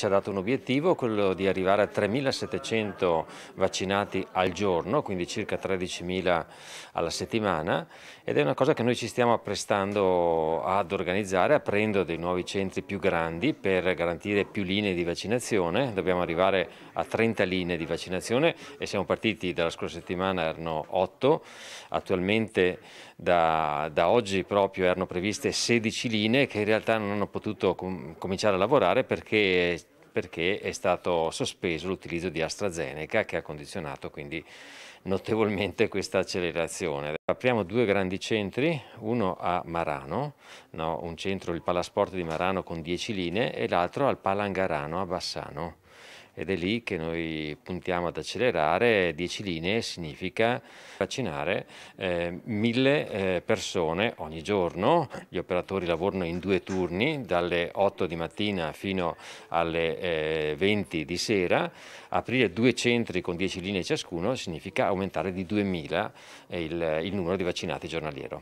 ci ha dato un obiettivo, quello di arrivare a 3.700 vaccinati al giorno, quindi circa 13.000 alla settimana ed è una cosa che noi ci stiamo apprestando ad organizzare aprendo dei nuovi centri più grandi per garantire più linee di vaccinazione, dobbiamo arrivare a 30 linee di vaccinazione e siamo partiti dalla scorsa settimana, erano 8, attualmente da, da oggi proprio erano previste 16 linee che in realtà non hanno potuto com cominciare a lavorare perché perché è stato sospeso l'utilizzo di AstraZeneca che ha condizionato quindi notevolmente questa accelerazione. Apriamo due grandi centri, uno a Marano, no, un centro, il Palasport di Marano con 10 linee e l'altro al Palangarano a Bassano ed è lì che noi puntiamo ad accelerare. 10 linee significa vaccinare eh, mille eh, persone ogni giorno. Gli operatori lavorano in due turni, dalle 8 di mattina fino alle eh, 20 di sera. Aprire due centri con 10 linee ciascuno significa aumentare di 2.000 eh, il, il numero di vaccinati giornaliero.